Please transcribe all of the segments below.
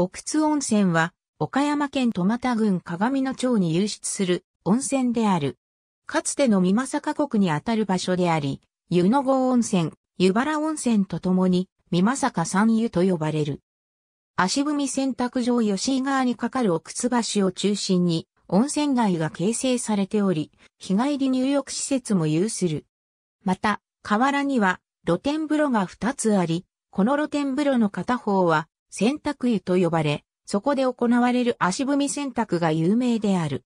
奥津温泉は、岡山県戸又郡鏡野町に湧出する温泉である。かつての美作国にあたる場所であり、湯の郷温泉、湯原温泉とともに、美作三湯と呼ばれる。足踏み洗濯場吉井川に架かる奥津橋を中心に、温泉街が形成されており、日帰り入浴施設も有する。また、河原には露天風呂が2つあり、この露天風呂の片方は洗濯湯と呼ばれ、そこで行われる足踏み洗濯が有名である。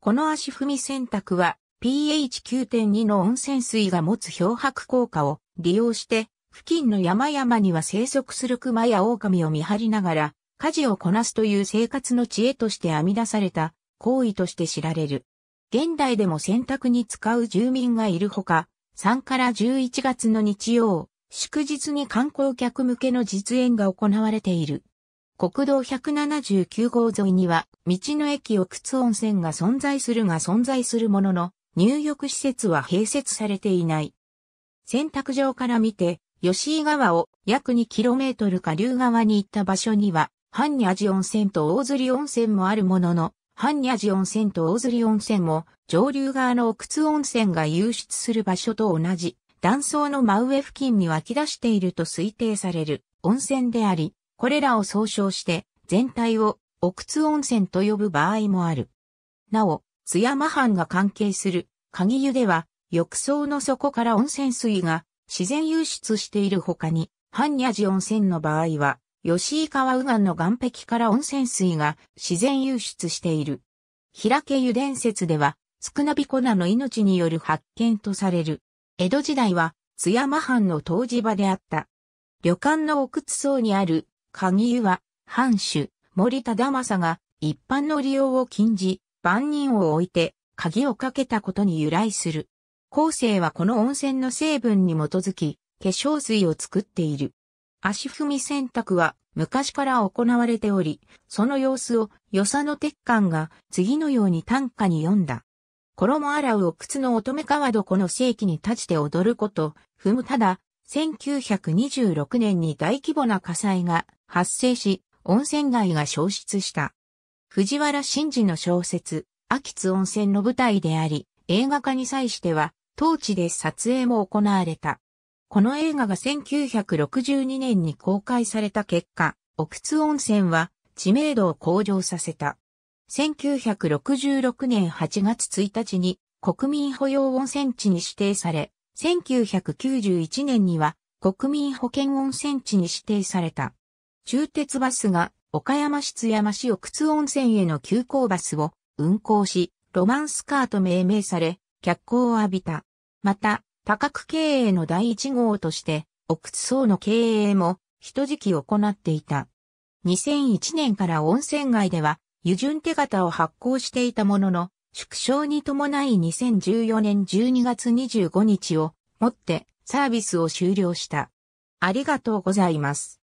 この足踏み洗濯は pH9.2 の温泉水が持つ漂白効果を利用して、付近の山々には生息する熊や狼を見張りながら、家事をこなすという生活の知恵として編み出された行為として知られる。現代でも洗濯に使う住民がいるほか、3から11月の日曜、祝日に観光客向けの実演が行われている。国道179号沿いには、道の駅奥津温泉が存在するが存在するものの、入浴施設は併設されていない。洗濯場から見て、吉井川を約 2km 下流側に行った場所には、半ニャジ温泉と大釣温泉もあるものの、半ニャジ温泉と大釣温泉も上流側の奥津温泉が湧出する場所と同じ断層の真上付近に湧き出していると推定される温泉であり、これらを総称して全体を奥津温泉と呼ぶ場合もある。なお、津山藩が関係する鍵湯では、浴槽の底から温泉水が自然湧出している他に、半若寺温泉の場合は、吉井川右岸の岸壁から温泉水が自然湧出している。平家湯伝説では、少なびこなの命による発見とされる江戸時代は津山藩の湯治場であった。旅館の奥津層にある鍵湯は藩主森忠政が一般の利用を禁じ、万人を置いて鍵をかけたことに由来する。後世はこの温泉の成分に基づき化粧水を作っている。足踏み洗濯は昔から行われており、その様子を与謝野鉄管が次のように短歌に読んだ。衣洗うを靴の乙女川床の世紀に立ちて踊ること、踏むただ、1926年に大規模な火災が発生し、温泉街が消失した。藤原真嗣の小説、秋津温泉の舞台であり、映画化に際しては、当地で撮影も行われた。この映画が1962年に公開された結果、奥津温泉は知名度を向上させた。1966年8月1日に国民保養温泉地に指定され、1991年には国民保健温泉地に指定された。中鉄バスが岡山市津山市奥津温泉への急行バスを運行し、ロマンスカーと命名され、脚光を浴びた。また、多角経営の第一号として、奥津層の経営も、一時期行っていた。2001年から温泉街では、油順手形を発行していたものの、縮小に伴い2014年12月25日をもってサービスを終了した。ありがとうございます。